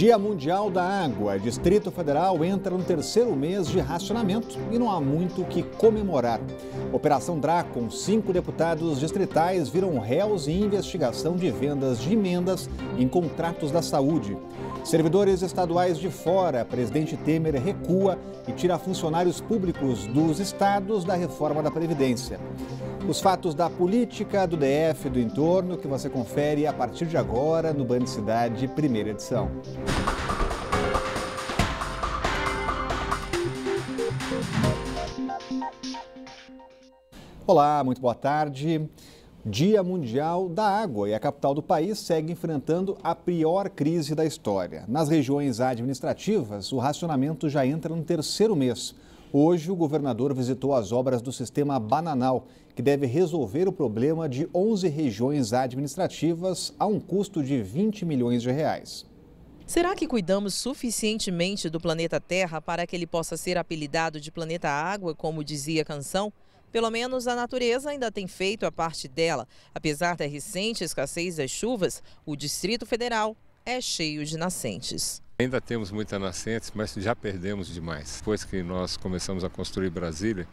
Dia Mundial da Água. Distrito Federal entra no terceiro mês de racionamento e não há muito o que comemorar. Operação Dracon, cinco deputados distritais viram réus em investigação de vendas de emendas em contratos da saúde. Servidores estaduais de fora, presidente Temer recua e tira funcionários públicos dos estados da reforma da Previdência. Os fatos da política, do DF e do entorno que você confere a partir de agora no Band Cidade, primeira edição. Olá, muito boa tarde. Dia Mundial da Água e a capital do país segue enfrentando a pior crise da história. Nas regiões administrativas, o racionamento já entra no terceiro mês. Hoje, o governador visitou as obras do sistema Bananal, que deve resolver o problema de 11 regiões administrativas a um custo de 20 milhões de reais. Será que cuidamos suficientemente do planeta Terra para que ele possa ser apelidado de planeta Água, como dizia a canção? Pelo menos a natureza ainda tem feito a parte dela. Apesar da recente escassez das chuvas, o Distrito Federal é cheio de nascentes. Ainda temos muitas nascentes, mas já perdemos demais. Depois que nós começamos a construir Brasília,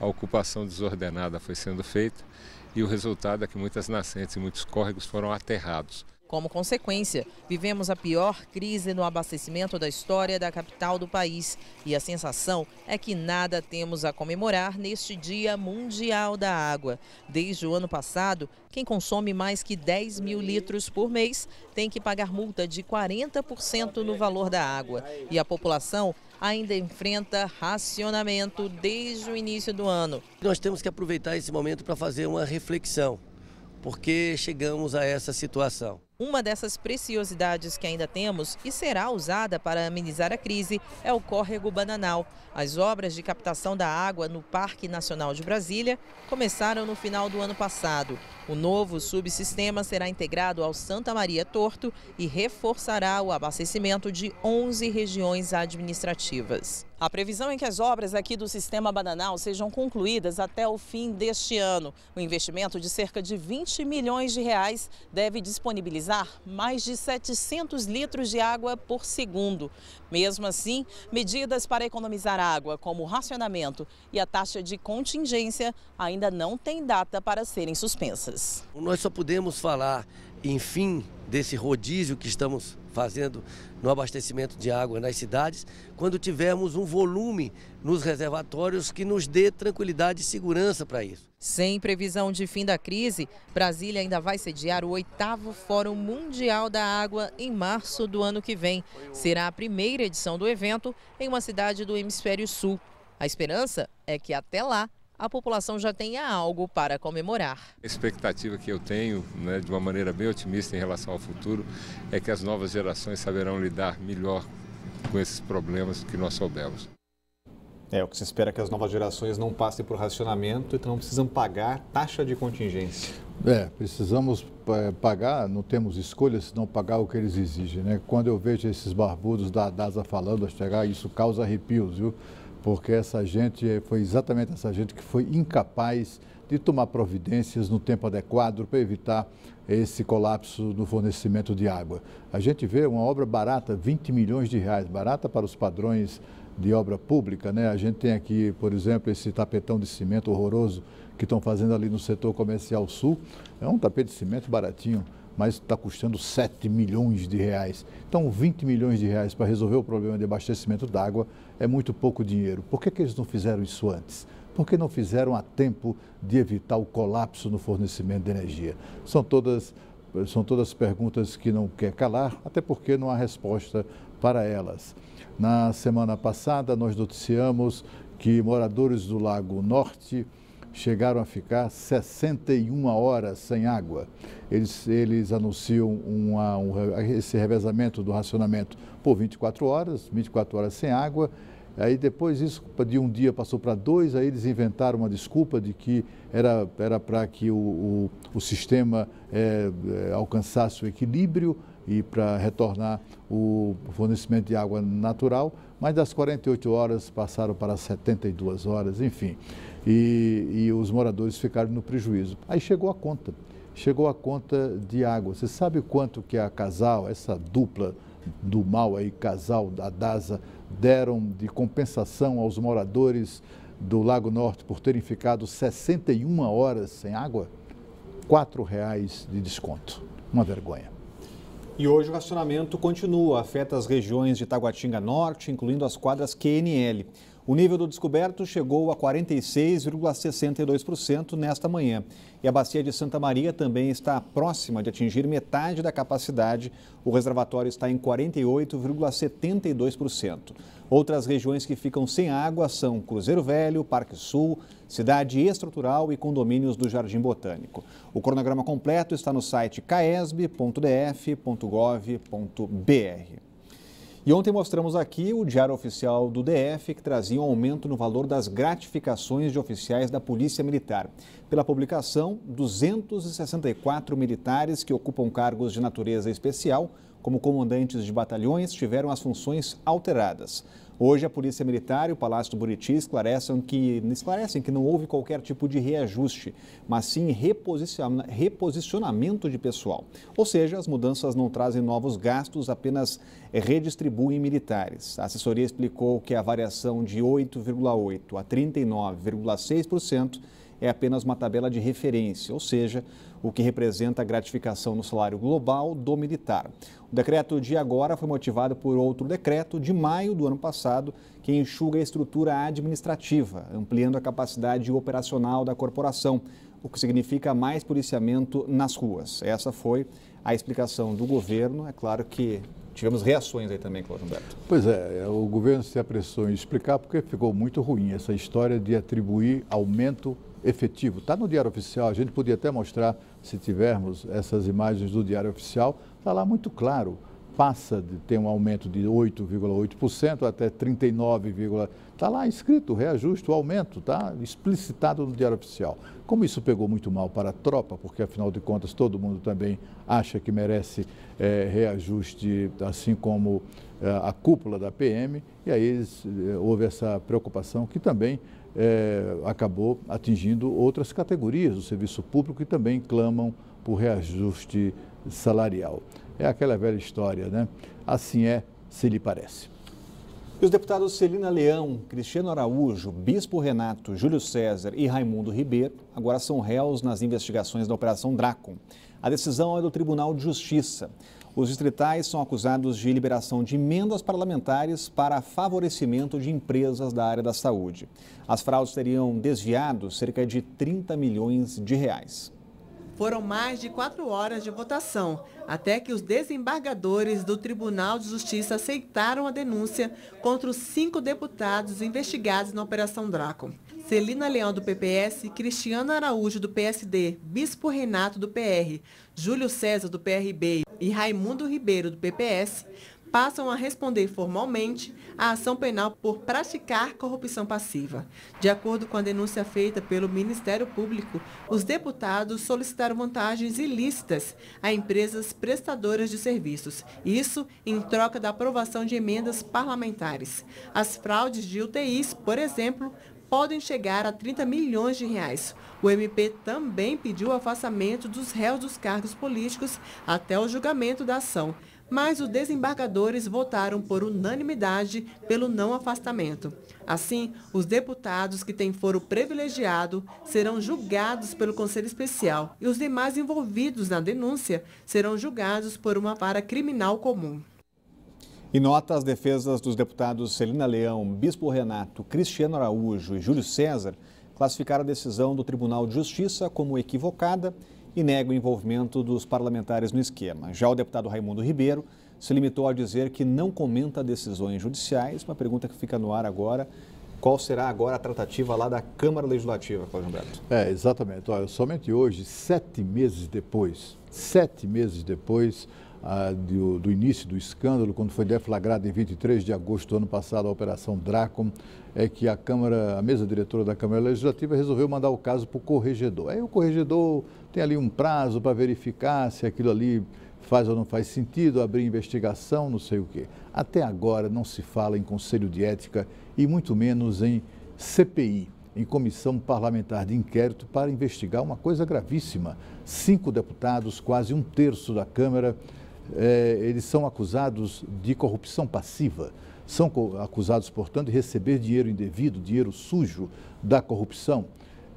a ocupação desordenada foi sendo feita e o resultado é que muitas nascentes e muitos córregos foram aterrados. Como consequência, vivemos a pior crise no abastecimento da história da capital do país e a sensação é que nada temos a comemorar neste Dia Mundial da Água. Desde o ano passado, quem consome mais que 10 mil litros por mês tem que pagar multa de 40% no valor da água. E a população ainda enfrenta racionamento desde o início do ano. Nós temos que aproveitar esse momento para fazer uma reflexão, porque chegamos a essa situação. Uma dessas preciosidades que ainda temos e será usada para amenizar a crise é o córrego Bananal. As obras de captação da água no Parque Nacional de Brasília começaram no final do ano passado. O novo subsistema será integrado ao Santa Maria Torto e reforçará o abastecimento de 11 regiões administrativas. A previsão é que as obras aqui do sistema bananal sejam concluídas até o fim deste ano. O investimento de cerca de 20 milhões de reais deve disponibilizar vazar mais de 700 litros de água por segundo. Mesmo assim, medidas para economizar água, como o racionamento e a taxa de contingência, ainda não têm data para serem suspensas. Nós só podemos falar enfim, desse rodízio que estamos fazendo no abastecimento de água nas cidades, quando tivermos um volume nos reservatórios que nos dê tranquilidade e segurança para isso. Sem previsão de fim da crise, Brasília ainda vai sediar o oitavo Fórum Mundial da Água em março do ano que vem. Será a primeira edição do evento em uma cidade do hemisfério sul. A esperança é que até lá a população já tenha algo para comemorar. A expectativa que eu tenho, né, de uma maneira bem otimista em relação ao futuro, é que as novas gerações saberão lidar melhor com esses problemas que nós soubemos. É, o que se espera é que as novas gerações não passem por racionamento, então não precisam pagar taxa de contingência. É, precisamos é, pagar, não temos escolha se não pagar o que eles exigem, né? Quando eu vejo esses barbudos da DASA falando, chegar, isso causa arrepios, viu? porque essa gente foi exatamente essa gente que foi incapaz de tomar providências no tempo adequado para evitar esse colapso no fornecimento de água. A gente vê uma obra barata, 20 milhões de reais, barata para os padrões de obra pública, né? A gente tem aqui, por exemplo, esse tapetão de cimento horroroso que estão fazendo ali no setor comercial sul. É um tapete de cimento baratinho mas está custando 7 milhões de reais. Então, 20 milhões de reais para resolver o problema de abastecimento d'água é muito pouco dinheiro. Por que, que eles não fizeram isso antes? Porque não fizeram a tempo de evitar o colapso no fornecimento de energia. São todas, são todas perguntas que não quer calar, até porque não há resposta para elas. Na semana passada, nós noticiamos que moradores do Lago Norte chegaram a ficar 61 horas sem água. Eles, eles anunciam uma, um, esse revezamento do racionamento por 24 horas, 24 horas sem água. Aí depois isso de um dia passou para dois, aí eles inventaram uma desculpa de que era para que o, o, o sistema é, alcançasse o equilíbrio e para retornar o fornecimento de água natural, mas das 48 horas passaram para 72 horas, enfim e, e os moradores ficaram no prejuízo. Aí chegou a conta, chegou a conta de água. Você sabe quanto que a casal, essa dupla do mal aí, casal da DASA, deram de compensação aos moradores do Lago Norte por terem ficado 61 horas sem água? R$ reais de desconto. Uma vergonha. E hoje o racionamento continua, afeta as regiões de Taguatinga Norte, incluindo as quadras QNL. O nível do descoberto chegou a 46,62% nesta manhã. E a bacia de Santa Maria também está próxima de atingir metade da capacidade. O reservatório está em 48,72%. Outras regiões que ficam sem água são Cruzeiro Velho, Parque Sul, Cidade Estrutural e condomínios do Jardim Botânico. O cronograma completo está no site caesb.df.gov.br. E ontem mostramos aqui o Diário Oficial do DF, que trazia um aumento no valor das gratificações de oficiais da Polícia Militar. Pela publicação, 264 militares que ocupam cargos de natureza especial como comandantes de batalhões, tiveram as funções alteradas. Hoje, a Polícia Militar e o Palácio do Buriti esclarecem que, esclarecem que não houve qualquer tipo de reajuste, mas sim reposicionamento de pessoal. Ou seja, as mudanças não trazem novos gastos, apenas eh, redistribuem militares. A assessoria explicou que a variação de 8,8% a 39,6% é apenas uma tabela de referência, ou seja, o que representa a gratificação no salário global do militar. O decreto de agora foi motivado por outro decreto de maio do ano passado, que enxuga a estrutura administrativa, ampliando a capacidade operacional da corporação, o que significa mais policiamento nas ruas. Essa foi a explicação do governo. É claro que tivemos reações aí também, Cláudio Humberto. Pois é, é o governo se apressou em explicar porque ficou muito ruim essa história de atribuir aumento efetivo. Está no Diário Oficial, a gente podia até mostrar, se tivermos essas imagens do Diário Oficial, está lá muito claro passa de ter um aumento de 8,8% até 39, está lá escrito reajuste, o aumento, tá explicitado no Diário Oficial. Como isso pegou muito mal para a tropa, porque afinal de contas todo mundo também acha que merece é, reajuste, assim como é, a cúpula da PM, e aí é, houve essa preocupação que também é, acabou atingindo outras categorias do serviço público que também clamam por reajuste salarial. É aquela velha história, né? Assim é, se lhe parece. E os deputados Celina Leão, Cristiano Araújo, Bispo Renato, Júlio César e Raimundo Ribeiro agora são réus nas investigações da Operação Dracon. A decisão é do Tribunal de Justiça. Os distritais são acusados de liberação de emendas parlamentares para favorecimento de empresas da área da saúde. As fraudes teriam desviado cerca de 30 milhões de reais. Foram mais de quatro horas de votação, até que os desembargadores do Tribunal de Justiça aceitaram a denúncia contra os cinco deputados investigados na Operação Draco. Celina Leão, do PPS, Cristiano Araújo, do PSD, Bispo Renato, do PR, Júlio César, do PRB e Raimundo Ribeiro, do PPS, passam a responder formalmente à ação penal por praticar corrupção passiva. De acordo com a denúncia feita pelo Ministério Público, os deputados solicitaram vantagens ilícitas a empresas prestadoras de serviços, isso em troca da aprovação de emendas parlamentares. As fraudes de UTIs, por exemplo, podem chegar a 30 milhões de reais. O MP também pediu o afastamento dos réus dos cargos políticos até o julgamento da ação mas os desembargadores votaram por unanimidade pelo não afastamento. Assim, os deputados que têm foro privilegiado serão julgados pelo Conselho Especial e os demais envolvidos na denúncia serão julgados por uma vara criminal comum. Em nota, as defesas dos deputados Celina Leão, Bispo Renato, Cristiano Araújo e Júlio César classificaram a decisão do Tribunal de Justiça como equivocada e nega o envolvimento dos parlamentares no esquema. Já o deputado Raimundo Ribeiro se limitou a dizer que não comenta decisões judiciais. Uma pergunta que fica no ar agora. Qual será agora a tratativa lá da Câmara Legislativa, Cláudio Humberto? É, exatamente. Olha, somente hoje, sete meses depois, sete meses depois, do, do, início do escândalo, quando foi deflagrada em 23 de agosto do ano passado a Operação Dracon, é que a Câmara, a mesa diretora da Câmara Legislativa resolveu mandar o caso para o corregedor. Aí o corregedor tem ali um prazo para verificar se aquilo ali faz ou não faz sentido, abrir investigação, não sei o quê. Até agora não se fala em Conselho de Ética e muito menos em CPI, em Comissão Parlamentar de Inquérito, para investigar uma coisa gravíssima. Cinco deputados, quase um terço da Câmara, é, eles são acusados de corrupção passiva. São acusados, portanto, de receber dinheiro indevido, dinheiro sujo da corrupção.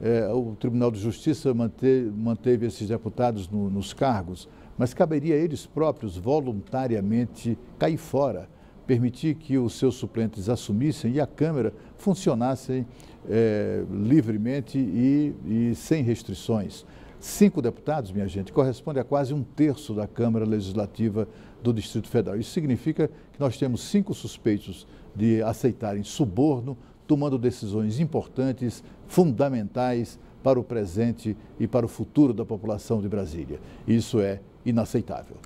É, o Tribunal de Justiça manteve, manteve esses deputados no, nos cargos, mas caberia a eles próprios voluntariamente cair fora, permitir que os seus suplentes assumissem e a Câmara funcionasse é, livremente e, e sem restrições. Cinco deputados, minha gente, corresponde a quase um terço da Câmara Legislativa do Distrito Federal. Isso significa que nós temos cinco suspeitos de aceitarem suborno, tomando decisões importantes, fundamentais para o presente e para o futuro da população de Brasília. Isso é inaceitável.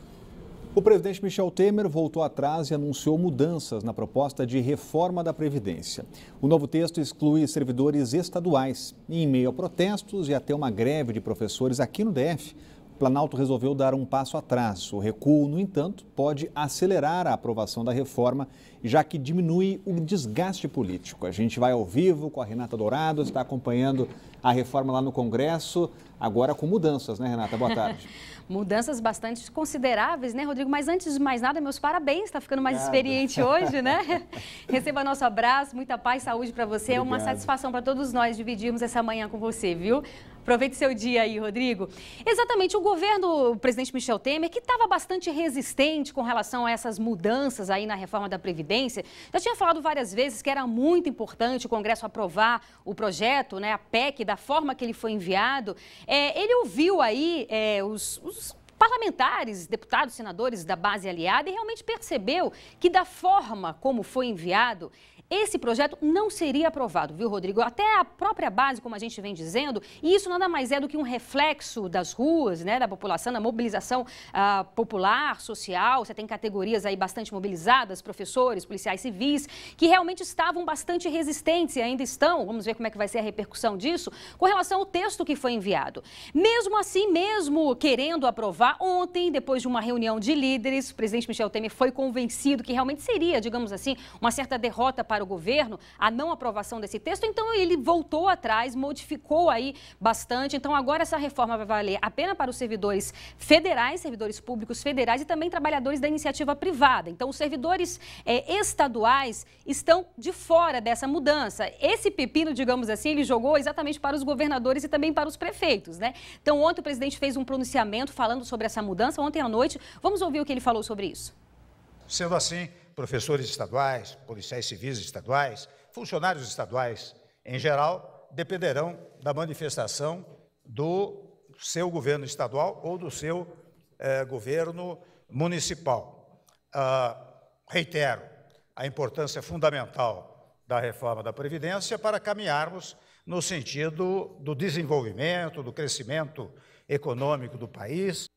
O presidente Michel Temer voltou atrás e anunciou mudanças na proposta de reforma da Previdência. O novo texto exclui servidores estaduais. E, em meio a protestos e até uma greve de professores aqui no DF, Planalto resolveu dar um passo atrás. O recuo, no entanto, pode acelerar a aprovação da reforma, já que diminui o desgaste político. A gente vai ao vivo com a Renata Dourado, está acompanhando a reforma lá no Congresso, agora com mudanças, né, Renata? Boa tarde. mudanças bastante consideráveis, né, Rodrigo? Mas antes de mais nada, meus parabéns, está ficando mais Obrigado. experiente hoje, né? Receba nosso abraço, muita paz, saúde para você. Obrigado. É uma satisfação para todos nós dividirmos essa manhã com você, viu? Aproveite seu dia aí, Rodrigo. Exatamente, o governo, o presidente Michel Temer, que estava bastante resistente com relação a essas mudanças aí na reforma da Previdência, já tinha falado várias vezes que era muito importante o Congresso aprovar o projeto, né, a PEC, da forma que ele foi enviado. É, ele ouviu aí é, os, os parlamentares, deputados, senadores da base aliada e realmente percebeu que, da forma como foi enviado, esse projeto não seria aprovado, viu, Rodrigo? Até a própria base, como a gente vem dizendo, e isso nada mais é do que um reflexo das ruas, né, da população, da mobilização ah, popular, social. Você tem categorias aí bastante mobilizadas, professores, policiais civis, que realmente estavam bastante resistentes e ainda estão. Vamos ver como é que vai ser a repercussão disso com relação ao texto que foi enviado. Mesmo assim, mesmo querendo aprovar, Ontem, depois de uma reunião de líderes, o presidente Michel Temer foi convencido que realmente seria, digamos assim, uma certa derrota para o governo a não aprovação desse texto. Então, ele voltou atrás, modificou aí bastante. Então, agora essa reforma vai valer apenas para os servidores federais, servidores públicos federais e também trabalhadores da iniciativa privada. Então, os servidores é, estaduais estão de fora dessa mudança. Esse pepino, digamos assim, ele jogou exatamente para os governadores e também para os prefeitos, né? Então, ontem o presidente fez um pronunciamento falando sobre sobre essa mudança ontem à noite. Vamos ouvir o que ele falou sobre isso. Sendo assim, professores estaduais, policiais civis estaduais, funcionários estaduais em geral, dependerão da manifestação do seu governo estadual ou do seu eh, governo municipal. Ah, reitero a importância fundamental da reforma da Previdência para caminharmos no sentido do desenvolvimento, do crescimento econômico do país.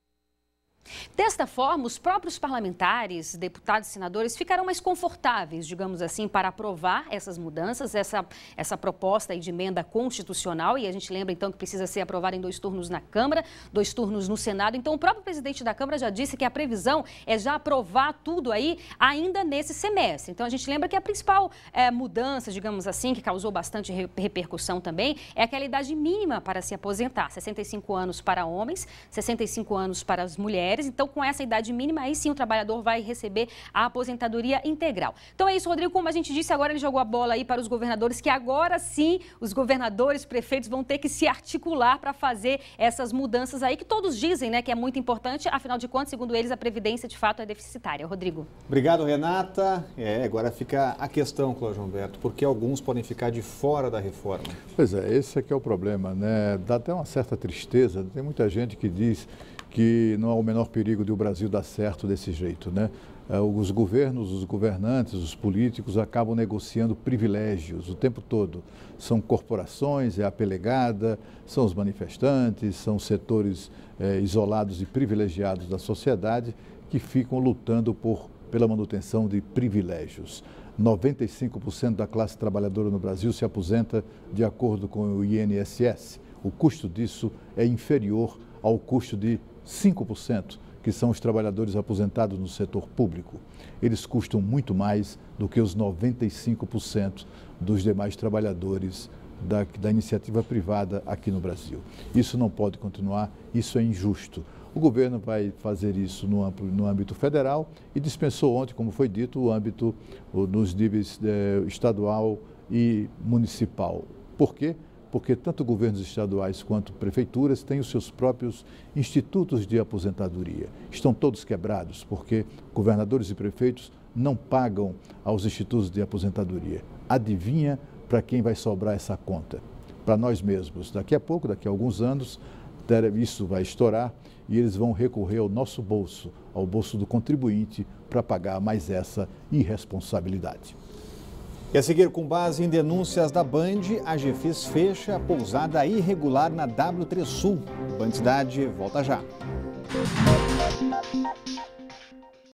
Desta forma, os próprios parlamentares, deputados e senadores ficarão mais confortáveis, digamos assim, para aprovar essas mudanças, essa, essa proposta de emenda constitucional. E a gente lembra, então, que precisa ser aprovada em dois turnos na Câmara, dois turnos no Senado. Então, o próprio presidente da Câmara já disse que a previsão é já aprovar tudo aí ainda nesse semestre. Então, a gente lembra que a principal é, mudança, digamos assim, que causou bastante repercussão também, é aquela idade mínima para se aposentar: 65 anos para homens, 65 anos para as mulheres mulheres. Então, com essa idade mínima, aí sim o trabalhador vai receber a aposentadoria integral. Então é isso, Rodrigo. Como a gente disse, agora ele jogou a bola aí para os governadores, que agora sim os governadores, prefeitos vão ter que se articular para fazer essas mudanças aí, que todos dizem né, que é muito importante. Afinal de contas, segundo eles, a Previdência de fato é deficitária. Rodrigo. Obrigado, Renata. É, agora fica a questão, Cláudio Humberto, porque alguns podem ficar de fora da reforma. Pois é, esse é que é o problema, né? Dá até uma certa tristeza. Tem muita gente que diz que não há o menor perigo de o Brasil dar certo desse jeito, né? É, os governos, os governantes, os políticos acabam negociando privilégios o tempo todo. São corporações, é a pelegada, são os manifestantes, são setores é, isolados e privilegiados da sociedade que ficam lutando por, pela manutenção de privilégios. 95% da classe trabalhadora no Brasil se aposenta de acordo com o INSS. O custo disso é inferior ao custo de 5%, que são os trabalhadores aposentados no setor público. Eles custam muito mais do que os 95% dos demais trabalhadores da, da, iniciativa privada aqui no Brasil. Isso não pode continuar, isso é injusto. O governo vai fazer isso no, amplo, no âmbito federal e dispensou ontem, como foi dito, o âmbito nos níveis eh, estadual e municipal. Por quê? porque tanto governos estaduais quanto prefeituras têm os seus próprios institutos de aposentadoria. Estão todos quebrados, porque governadores e prefeitos não pagam aos institutos de aposentadoria. Adivinha para quem vai sobrar essa conta? Para nós mesmos. Daqui a pouco, daqui a alguns anos, isso vai estourar e eles vão recorrer ao nosso bolso, ao bolso do contribuinte, para pagar mais essa irresponsabilidade. E a seguir, com base em denúncias da Band, a GFIS fecha a pousada irregular na W3 Sul. Bandidade volta já.